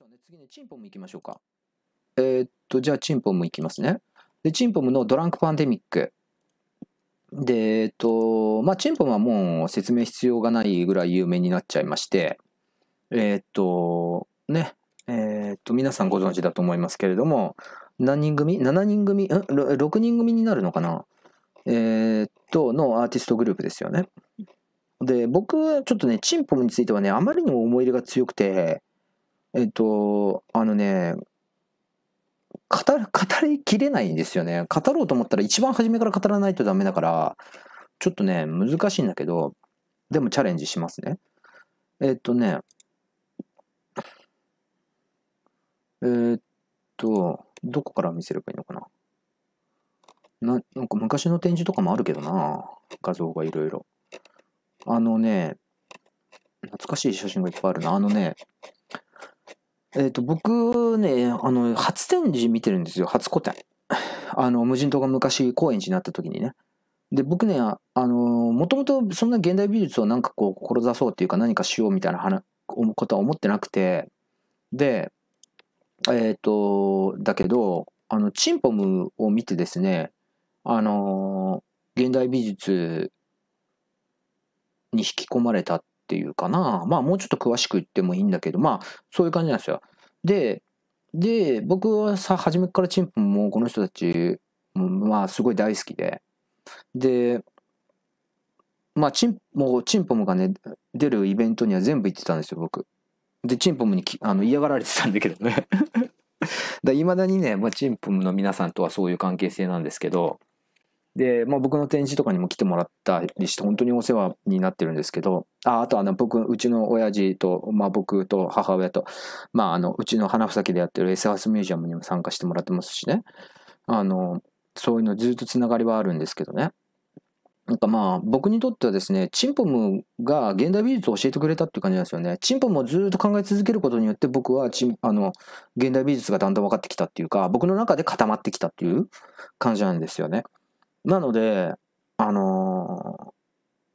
しょうね。次ね、チンポム行きましょうか。えー、っと、じゃあチンポム行きますね。で、チンポムのドランクパンデミック。で、えっと、まあ、チンポムはもう説明必要がないぐらい有名になっちゃいまして、えー、っと、ね、えー、っと、皆さんご存知だと思いますけれども、何人組 ?7 人組ん ?6 人組になるのかなえっと、のアーティストグループですよね。で、僕、ちょっとね、チンポムについてはね、あまりにも思い入れが強くて、えっと、あのね、語る、語りきれないんですよね。語ろうと思ったら一番初めから語らないとダメだから、ちょっとね、難しいんだけど、でもチャレンジしますね。えっとね、えっと、どこから見せればいいのかな。な、なんか昔の展示とかもあるけどな、画像がいろいろ。あのね、懐かしい写真がいっぱいあるな。あのね、えっ、ー、と、僕ね、あの、初展示見てるんですよ、初個体。あの、無人島が昔高円寺になった時にね。で、僕ね、あの、もともとそんな現代美術をなんかこう、志そうっていうか何かしようみたいなことは思ってなくて、で、えっ、ー、と、だけど、あの、チンポムを見てですね、あの、現代美術に引き込まれたっっていうかな。まあもうちょっと詳しく言ってもいいんだけど、まあそういう感じなんですよ。で、で、僕はさ、初めからチンプもこの人たち、まあすごい大好きで。で、まあチンもチンポムがね、出るイベントには全部行ってたんですよ、僕。で、チンポムにあの嫌がられてたんだけどね。い まだにね、まあ、チンポムの皆さんとはそういう関係性なんですけど、で、まあ、僕の展示とかにも来てもらったりして本当にお世話になってるんですけどああとあの僕うちの親父と、まあ、僕と母親と、まあ、あのうちの花房でやってるエスハウスミュージアムにも参加してもらってますしねあのそういうのずっとつながりはあるんですけどねなんかまあ僕にとってはですねチンポムが現代美術を教えてくれたっていう感じなんですよねチンポムをずっと考え続けることによって僕はチあの現代美術がだんだん分かってきたっていうか僕の中で固まってきたっていう感じなんですよねなので、あの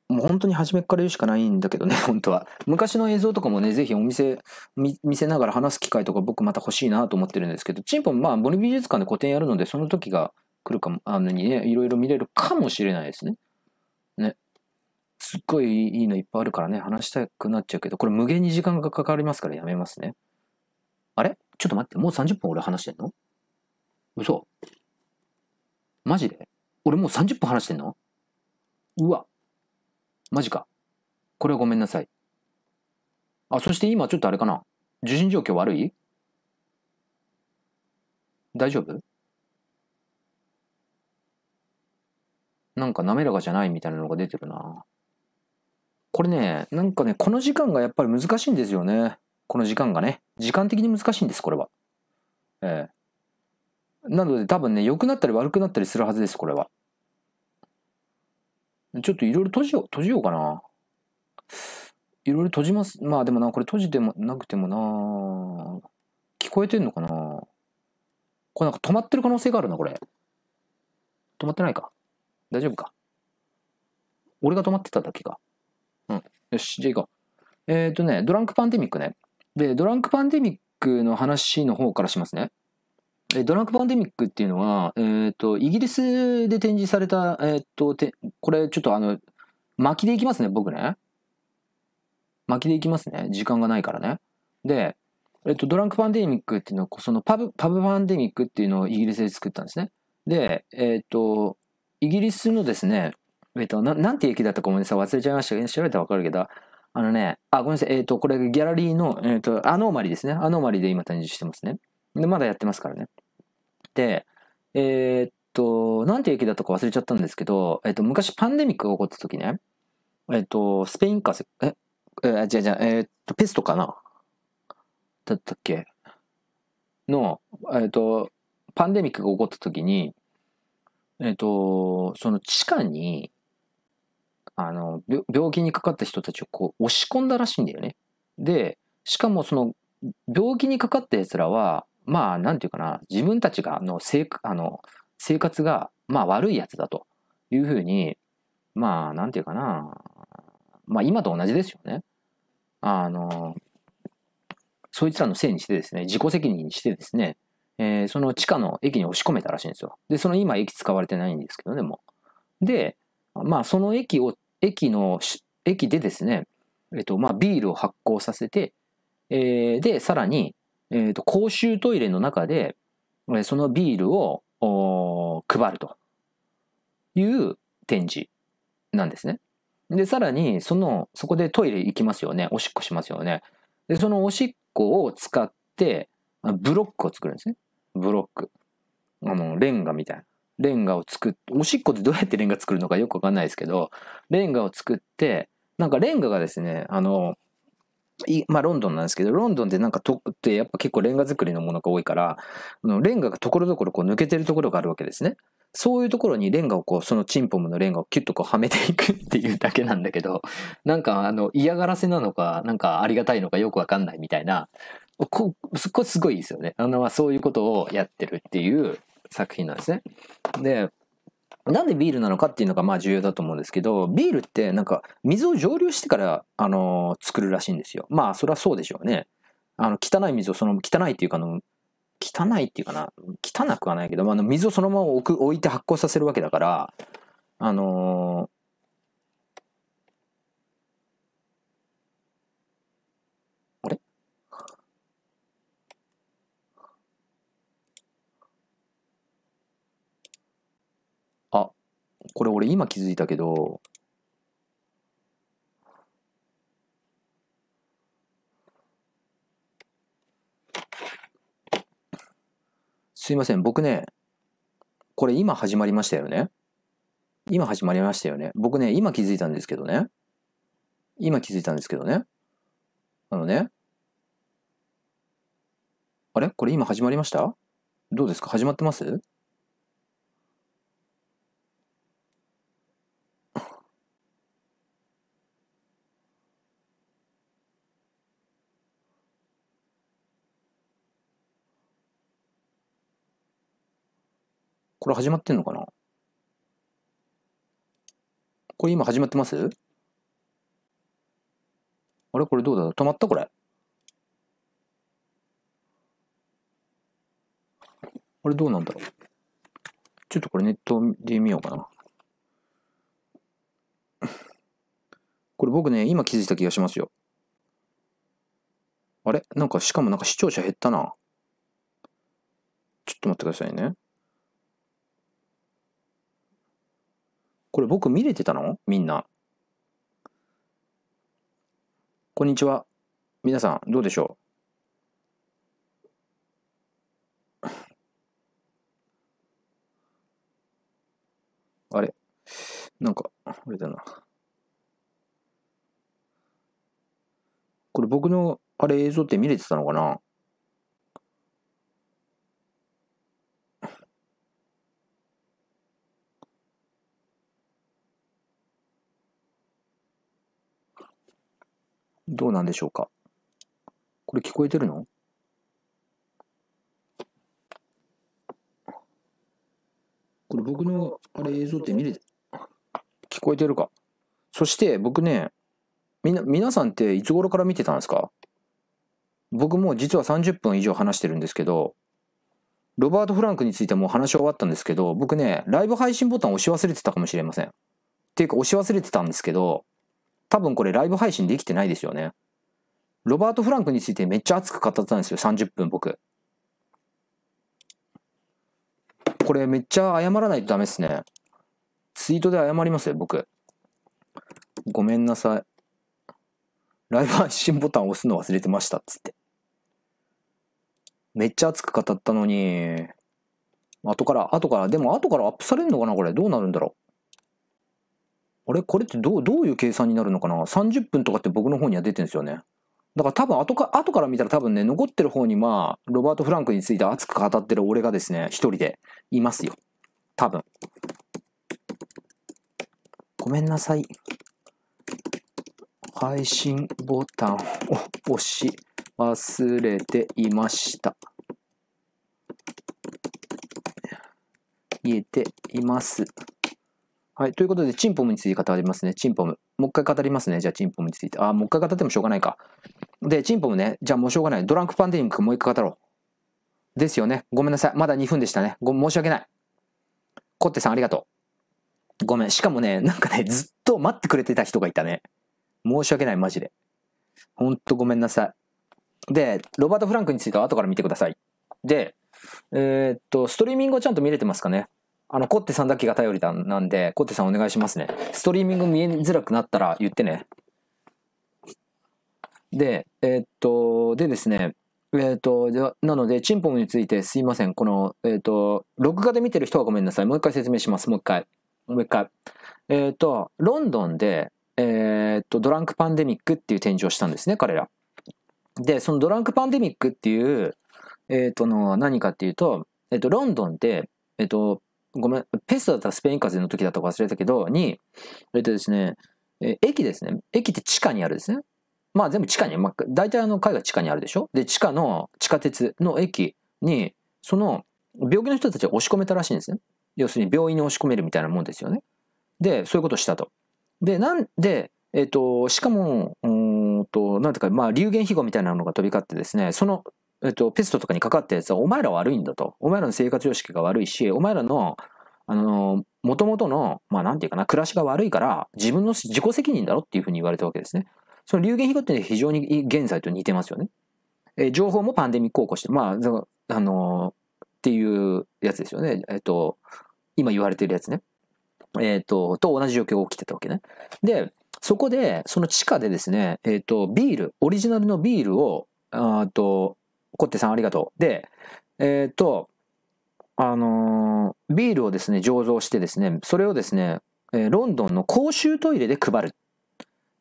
ー、もう本当に初めから言うしかないんだけどね、本当は。昔の映像とかもね、ぜひお店、見せながら話す機会とか僕また欲しいなと思ってるんですけど、チンポン、まあ、森美術館で個展やるので、その時が来るかも、あのにね、いろいろ見れるかもしれないですね。ね。すっごいいいのいっぱいあるからね、話したくなっちゃうけど、これ無限に時間がかかりますからやめますね。あれちょっと待って、もう30分俺話してんの嘘マジで俺もう30分話してんのうわ。マジか。これはごめんなさい。あ、そして今ちょっとあれかな。受信状況悪い大丈夫なんか滑らかじゃないみたいなのが出てるな。これね、なんかね、この時間がやっぱり難しいんですよね。この時間がね。時間的に難しいんです、これは。ええ。なので多分ね、良くなったり悪くなったりするはずです、これは。ちょっといろいろ閉じよう、閉じようかな。いろいろ閉じます。まあでもな、これ閉じてもなくてもな。聞こえてんのかなこれなんか止まってる可能性があるな、これ。止まってないか。大丈夫か。俺が止まってただけか。うん。よし、じゃあ行こう。えっ、ー、とね、ドランクパンデミックね。で、ドランクパンデミックの話の方からしますね。ドラッグパンデミックっていうのは、えーと、イギリスで展示された、えーと、て、これちょっとあの巻きでいきますね僕ね巻きでいきますね時間がないからねで、えーと、ドラッグパンデミックっていうのはそのパブパブパンデミックっていうのをイギリスで作ったんですねでえっ、ー、とイギリスのですねえっ、ー、とななんて駅だったかごめんなさい忘れちゃいましたけど調べたらわかるけどあのねあごめんなさいえっ、ー、とこれギャラリーの、えーと、とアノーマリですねアノーマリで今展示してますねでまだやってますからね、えー、っと、なんて駅だったか忘れちゃったんですけど、えー、っと、昔パンデミックが起こった時ね、えー、っと、スペインかせ、え、えー、じゃじゃえっと、ペストかなだったっけの、えっと、パンデミックが起こった時に、えっと、その地下に、あの、病気にかかった人たちをこう押し込んだらしいんだよね。で、しかもその、病気にかかった奴らは、まあ、なんていうかな、自分たちが、あの、生、あの、生活が、まあ、悪いやつだというふうに、まあ、なんていうかな、まあ、今と同じですよね。あの、そいつらのせいにしてですね、自己責任にしてですね、えー、その地下の駅に押し込めたらしいんですよ。で、その今駅使われてないんですけどね、もで、まあ、その駅を、駅の、駅でですね、えっと、まあ、ビールを発酵させて、えー、で、さらに、えっ、ー、と、公衆トイレの中で、そのビールを配るという展示なんですね。で、さらに、その、そこでトイレ行きますよね。おしっこしますよね。で、そのおしっこを使って、ブロックを作るんですね。ブロック。あの、レンガみたいな。レンガを作っおしっこってどうやってレンガ作るのかよくわかんないですけど、レンガを作って、なんかレンガがですね、あの、まあ、ロンドンなんですけど、ロンドンでなんかとって、やっぱ結構レンガ作りのものが多いから、レンガがところどころう抜けてるところがあるわけですね。そういうところにレンガをこう、そのチンポムのレンガをキュッとこうはめていくっていうだけなんだけど、なんかあの嫌がらせなのか、なんかありがたいのかよくわかんないみたいな、こすごいですよね。あの、そういうことをやってるっていう作品なんですね。で、なんでビールなのかっていうのがまあ重要だと思うんですけど、ビールってなんか水を蒸留してから、あのー、作るらしいんですよ。まあそれはそうでしょうね。あの、汚い水をその、汚いっていうかの、汚いっていうかな、汚くはないけど、まあ、水をそのまま置く置いて発酵させるわけだから、あのこれ俺今気づいたけど、すいません、僕ね、これ今始まりましたよね。今始まりましたよね。僕ね、今気づいたんですけどね。今気づいたんですけどね。あのね。あれこれ今始まりましたどうですか始まってますこれ始まってんのかなこれ今始まってますあれこれどうだ止まったこれ。あれどうなんだろうちょっとこれネットで見ようかな。これ僕ね、今気づいた気がしますよ。あれなんか、しかもなんか視聴者減ったな。ちょっと待ってくださいね。これ僕見れてたのみんな。こんにちは。皆さん、どうでしょうあれなんか、あれだな。これ僕の、あれ映像って見れてたのかなどうなんでしょうかこれ聞こえてるのこれ僕のあれ映像って見れて聞こえてるかそして僕ねみな皆さんっていつ頃から見てたんですか僕も実は30分以上話してるんですけどロバート・フランクについてもう話終わったんですけど僕ねライブ配信ボタン押し忘れてたかもしれませんっていうか押し忘れてたんですけど多分これライブ配信できてないですよね。ロバート・フランクについてめっちゃ熱く語ったんですよ、30分僕。これめっちゃ謝らないとダメですね。ツイートで謝りますよ、僕。ごめんなさい。ライブ配信ボタン押すの忘れてました、つって。めっちゃ熱く語ったのに、後から、後から、でも後からアップされるのかなこれ。どうなるんだろうあれこれってどう、どういう計算になるのかな ?30 分とかって僕の方には出てるんですよね。だから多分後か、後から見たら多分ね、残ってる方にまあ、ロバート・フランクについて熱く語ってる俺がですね、一人でいますよ。多分。ごめんなさい。配信ボタンを 押し忘れていました。言えています。はい。ということで、チンポムについて語りますね。チンポム。もう一回語りますね。じゃあ、チンポムについて。あ、もう一回語ってもしょうがないか。で、チンポムね。じゃあ、もうしょうがない。ドランクパンデミック、もう一回語ろう。ですよね。ごめんなさい。まだ2分でしたね。ご、申し訳ない。コッテさん、ありがとう。ごめん。しかもね、なんかね、ずっと待ってくれてた人がいたね。申し訳ない、マジで。ほんとごめんなさい。で、ロバート・フランクについては後から見てください。で、えー、っと、ストリーミングをちゃんと見れてますかね。あの、コッテさんだけが頼りだなんで、コッテさんお願いしますね。ストリーミング見えづらくなったら言ってね。で、えー、っと、でですね、えー、っと、なので、チンポムについてすいません。この、えー、っと、録画で見てる人はごめんなさい。もう一回説明します。もう一回。もう一回。えっと、ロンドンで、えっと、ドランクパンデミックっていう展示をしたんですね、彼ら。で、そのドランクパンデミックっていう、えっとの、何かっていうと、えっと、ロンドンで、えっと、ごめん、ペストだったらスペイン風邪の時だったか忘れたけど、に、えっとですね、え駅ですね。駅って地下にあるですね。まあ全部地下に、まあ、大体あの海外地下にあるでしょで、地下の地下鉄の駅に、その病気の人たちを押し込めたらしいんですね。要するに病院に押し込めるみたいなもんですよね。で、そういうことをしたと。で、なんで、えっ、と、しかも、うんと、なんていうか、まあ流言飛語みたいなのが飛び交ってですね、そのえっと、ペストとかにかかったやつはお前ら悪いんだと。お前らの生活様式が悪いし、お前らの、あの、もともとの、まあなんていうかな、暮らしが悪いから、自分の自己責任だろっていうふうに言われたわけですね。その流言飛語って非常に現在と似てますよね。えー、情報もパンデミックを起こして、まあ、あのー、っていうやつですよね。えっ、ー、と、今言われてるやつね。えっ、と、と同じ状況が起きてたわけね。で、そこで、その地下でですね、えっ、と、ビール、オリジナルのビールを、あと、こってさんありがとう。で、えっ、と、あのー、ビールをですね、醸造してですね、それをですね、えロンドンの公衆トイレで配るっ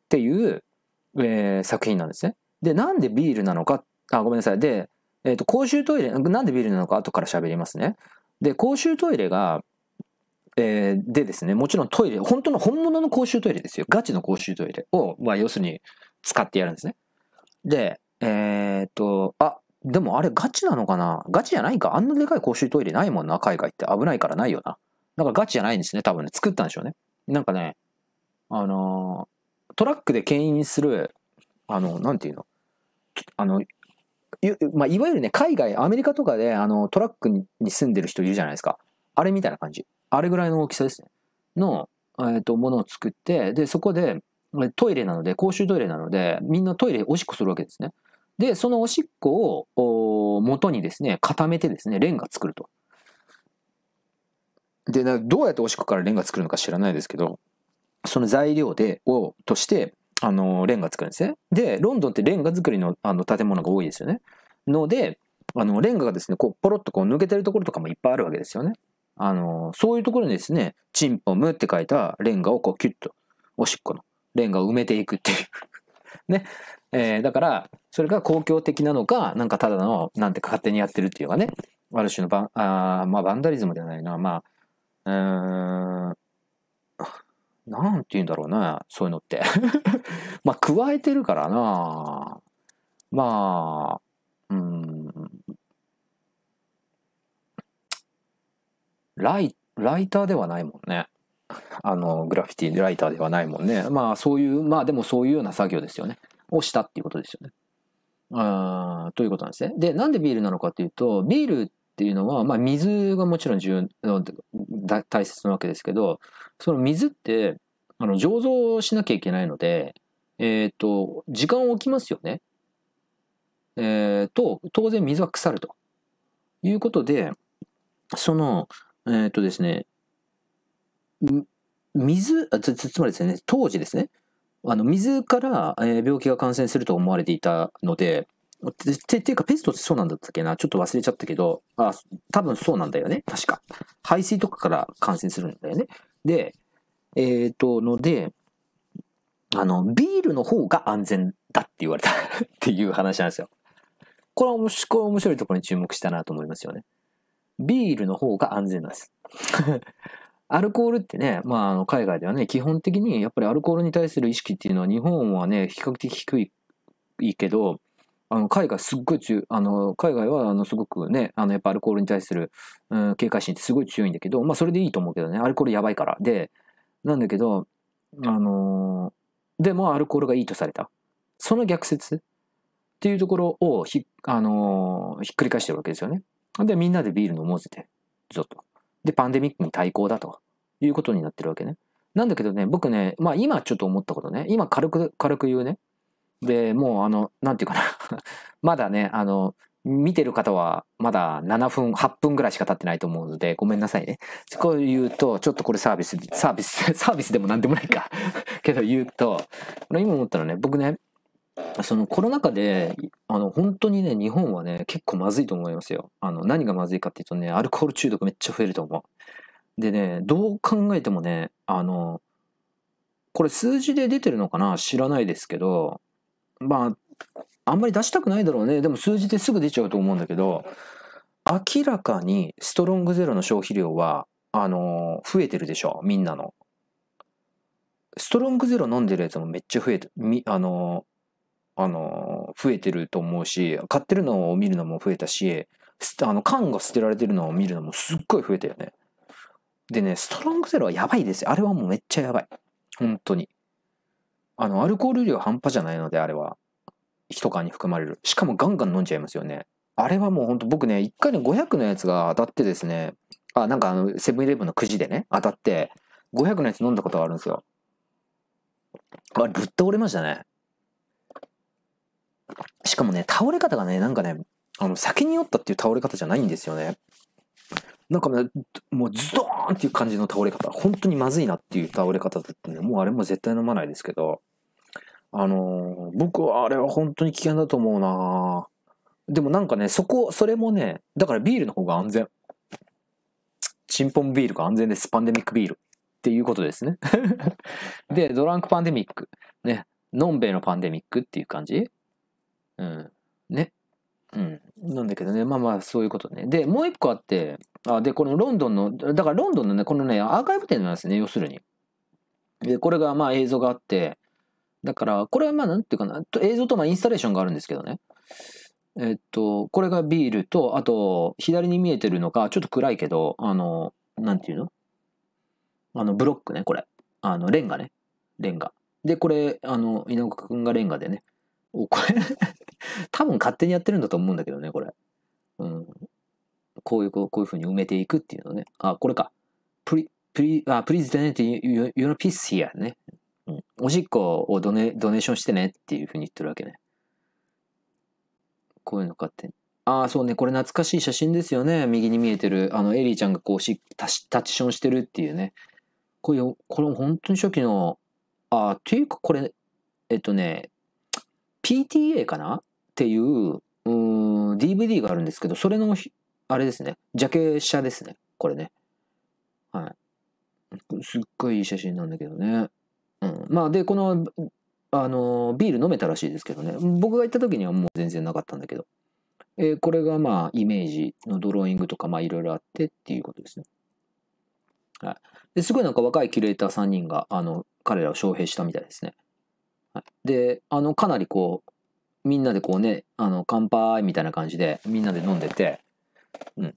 ていう、えー、作品なんですね。で、なんでビールなのか、あ、ごめんなさい。で、えっ、ー、と、公衆トイレ、なんでビールなのか後から喋りますね。で、公衆トイレが、えー、でですね、もちろんトイレ、本当の本物の公衆トイレですよ。ガチの公衆トイレを、まあ、要するに使ってやるんですね。で、えっ、ー、と、あ、でもあれガチなのかなガチじゃないかあんなでかい公衆トイレないもんな、海外って。危ないからないよな。だからガチじゃないんですね、多分ね。作ったんでしょうね。なんかね、あのー、トラックで牽引する、あの、なんていうのあの、まあ、いわゆるね、海外、アメリカとかで、あの、トラックに住んでる人いるじゃないですか。あれみたいな感じ。あれぐらいの大きさですね。の、えっ、ー、と、ものを作って、で、そこで、トイレなので、公衆トイレなので、みんなトイレおしっこするわけですね。で、そのおしっこを元にですね、固めてですね、レンガ作ると。で、どうやっておしっこからレンガ作るのか知らないですけど、その材料で、を、として、あの、レンガ作るんですね。で、ロンドンってレンガ作りのあの建物が多いですよね。ので、あの、レンガがですね、こう、ポロッとこう抜けてるところとかもいっぱいあるわけですよね。あの、そういうところにですね、チンポムって書いたレンガをこう、キュッと、おしっこのレンガを埋めていくっていう ね。えー、だから、それが公共的なのか、なんかただの、なんて勝手にやってるっていうかね、ある種のバン、あまあ、バンダリズムではないな、まあ、うん、なんて言うんだろうな、そういうのって。まあ、加えてるからな。まあ、うん。ライ、ライターではないもんね。あの、グラフィティライターではないもんね。まあ、そういう、まあでもそういうような作業ですよね。をしたっていうことですよね。あということなんですね。で、なんでビールなのかというと、ビールっていうのは、まあ、水がもちろん重要大切なわけですけど、その水って、あの、醸造しなきゃいけないので、えっ、ー、と、時間を置きますよね。えー、と、当然水は腐ると。いうことで、その、えっ、ー、とですね、水つ、つまりですね、当時ですね、あの水から、え病気が感染すると思われていたので、て、ていうかペストってそうなんだったっけなちょっと忘れちゃったけど、あ、多分そうなんだよね。確か。排水とかから感染するんだよね。で、えっ、ー、と、ので、あの、ビールの方が安全だって言われた っていう話なんですよ。これは面白い、面白いところに注目したなと思いますよね。ビールの方が安全なんです。アルコールってね、まあ、あの海外ではね、基本的にやっぱりアルコールに対する意識っていうのは日本はね、比較的低いけど、あの海外すっごい強い、あの海外はあのすごくね、あのやっぱアルコールに対する、うん、警戒心ってすごい強いんだけど、まあそれでいいと思うけどね、アルコールやばいから。で、なんだけど、あのー、でもアルコールがいいとされた。その逆説っていうところをひ、あのー、ひっくり返してるわけですよね。で、みんなでビール飲もうぜて、ぞっと。で、パンデミックに対抗だということになってるわけね。なんだけどね、僕ね、まあ今ちょっと思ったことね、今軽く、軽く言うね。で、もうあの、なんていうかな まだね、あの、見てる方はまだ7分、8分ぐらいしか経ってないと思うので、ごめんなさいね。こう言うと、ちょっとこれサービス、サービス、サービスでもなんでもないか けど言うと、今思ったのね、僕ね、そのコロナ禍で、あの、本当にね、日本はね、結構まずいと思いますよ。あの、何がまずいかっていうとね、アルコール中毒めっちゃ増えると思う。でね、どう考えてもね、あの、これ数字で出てるのかな知らないですけど、まあ、あんまり出したくないだろうね。でも数字ですぐ出ちゃうと思うんだけど、明らかにストロングゼロの消費量は、あの、増えてるでしょみんなの。ストロングゼロ飲んでるやつもめっちゃ増えて、み、あの、あの、増えてると思うし、買ってるのを見るのも増えたし、あの、缶が捨てられてるのを見るのもすっごい増えたよね。でね、ストロングゼロはやばいですよ。あれはもうめっちゃやばい。本当に。あの、アルコール量半端じゃないので、あれは。一缶に含まれる。しかもガンガン飲んじゃいますよね。あれはもうほんと僕ね、1回の500のやつが当たってですね、あ、なんかあの、セブンイレブンのくじでね、当たって、500のやつ飲んだことがあるんですよ。あれ、ぶっ倒れましたね。しかもね、倒れ方がね、なんかね、あの、酒に酔ったっていう倒れ方じゃないんですよね。なんかね、もうズドーンっていう感じの倒れ方。本当にまずいなっていう倒れ方だったんで、もうあれも絶対飲まないですけど。あのー、僕はあれは本当に危険だと思うなでもなんかね、そこ、それもね、だからビールの方が安全。チンポンビールが安全です。パンデミックビール。っていうことですね。で、ドランクパンデミック。ね。のんべいのパンデミックっていう感じうん。ね。うん。なんだけどね、まあまあ、そういうことね。で、もう一個あって、あ、で、このロンドンの、だからロンドンのね、このね、アーカイブ展なんですね、要するに。で、これがまあ映像があって、だから、これはまあ、なんていうかな、映像とまあインスタレーションがあるんですけどね。えっと、これがビールと、あと、左に見えてるのが、ちょっと暗いけど、あの、なんていうのあの、ブロックね、これ。あの、レンガね。レンガ。で、これ、あの、稲岡くんがレンガでね。お、これ 多分勝手にやってるんだと思うんだけどね、これ。うん。こういう、こういうふうに埋めていくっていうのね。あ、これか。プリ、プリ、あ、プリズデネって、ユーロピースヒアね。うん。おしっこをドネ、ドネーションしてねっていうふうに言ってるわけね。こういうの勝手に。ああ、そうね。これ懐かしい写真ですよね。右に見えてる。あの、エリーちゃんがこうし、タッチションしてるっていうね。これ、これ本当に初期の、ああ、ていうかこれ、えっとね、PTA かなっていう、うん、DVD があるんですけど、それの、あれですね、ジャケ写ですね、これね。はい。すっごいいい写真なんだけどね。うん。まあ、で、この、あの、ビール飲めたらしいですけどね。僕が行った時にはもう全然なかったんだけど。えー、これがまあ、イメージのドローイングとか、まあ、いろいろあってっていうことですね。はい。ですごいなんか若いキュレーター3人が、あの、彼らを招聘したみたいですね。で、あの、かなりこう、みんなでこうね、あの、乾杯みたいな感じで、みんなで飲んでて、うん。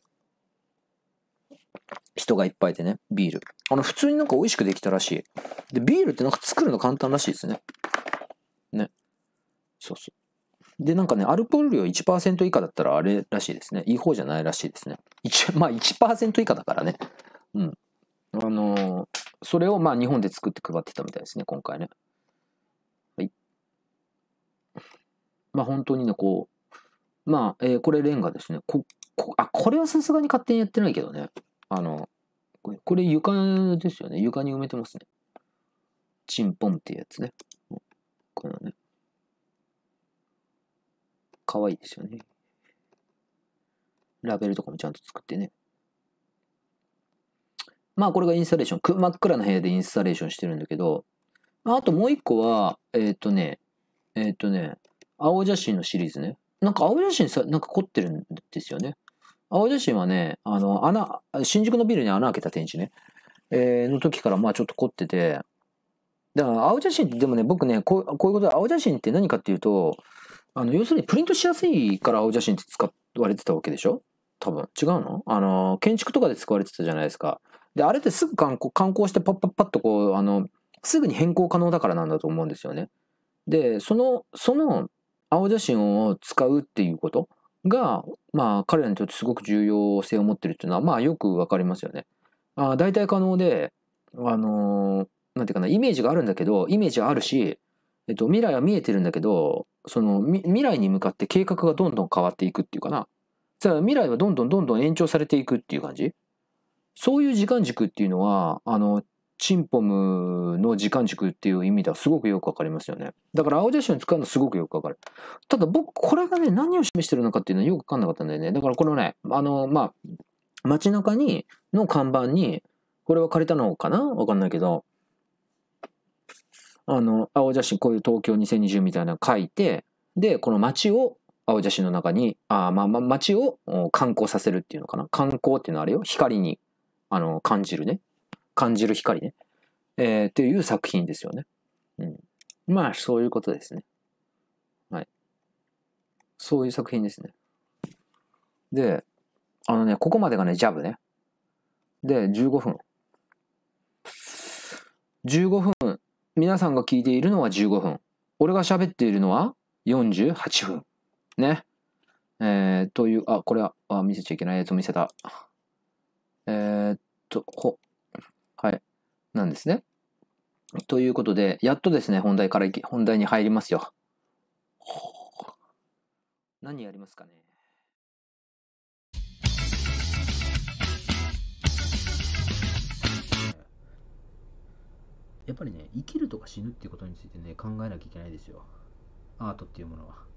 人がいっぱいでね、ビール。あの、普通になんか美味しくできたらしい。で、ビールってなんか作るの簡単らしいですね。ね。そうそう。で、なんかね、アルコール量1%以下だったらあれらしいですね。いい方じゃないらしいですね。1まあ1%以下だからね。うん。あのー、それをまあ日本で作って配ってたみたいですね、今回ね。まあ本当にね、こう、まあ、えー、これレンガですね。こ、こあ、これはさすがに勝手にやってないけどね。あの、これ床ですよね。床に埋めてますね。チンポンっていうやつね。このね。可愛いですよね。ラベルとかもちゃんと作ってね。まあこれがインスタレーション。く真っ暗な部屋でインスタレーションしてるんだけど、あともう一個は、えっ、ー、とね、えっ、ー、とね、青写真のシリーズね。なんか青写真さ、なんか凝ってるんですよね。青写真はね、あの、穴、新宿のビルに穴開けた展示ね。えー、の時からまあちょっと凝ってて。だから青写真ってでもね、僕ね、こうこういうことで青写真って何かっていうと、あの、要するにプリントしやすいから青写真って使われてたわけでしょ多分。違うのあの、建築とかで使われてたじゃないですか。で、あれってすぐ観光観光してパッパッパッとこう、あの、すぐに変更可能だからなんだと思うんですよね。で、その、その、青写真を使うっていうことが、まあ、彼らにとってすごく重要性を持ってるっていうのは、まあ、よくわかりますよね。あ大体可能で、あのー、なんていうかな、イメージがあるんだけど、イメージがあるし、えっと、未来は見えてるんだけど、その未来に向かって計画がどんどん変わっていくっていうかな。さあ未来はどんどんどんどん延長されていくっていう感じ。そういう時間軸っていうのは、あの、チンポムの時間軸っていう意味ではすごくよくわかりますよね。だから青写真を使うのすごくよくわかる。ただ僕、これがね、何を示してるのかっていうのはよくわかんなかったんだよね。だからこのね、あの、まあ、街中に、の看板に、これは借りたのかなわかんないけど、あの、青写真、こういう東京2020みたいなの書いて、で、この街を青写真の中に、あまあまあ、街を観光させるっていうのかな。観光っていうのはあれよ、光に、あの、感じるね。感じる光ね。えー、っていう作品ですよね。うん。まあ、そういうことですね。はい。そういう作品ですね。で、あのね、ここまでがね、ジャブね。で、15分。15分。皆さんが聞いているのは15分。俺が喋っているのは48分。ね。えー、という、あ、これは、あ、見せちゃいけないやつを見せた。えー、っと、ほ、なんですね。ということで、やっとですね、本題から、本題に入りますよ。何やりますかね。やっぱりね、生きるとか死ぬっていうことについてね、考えなきゃいけないですよ。アートっていうものは。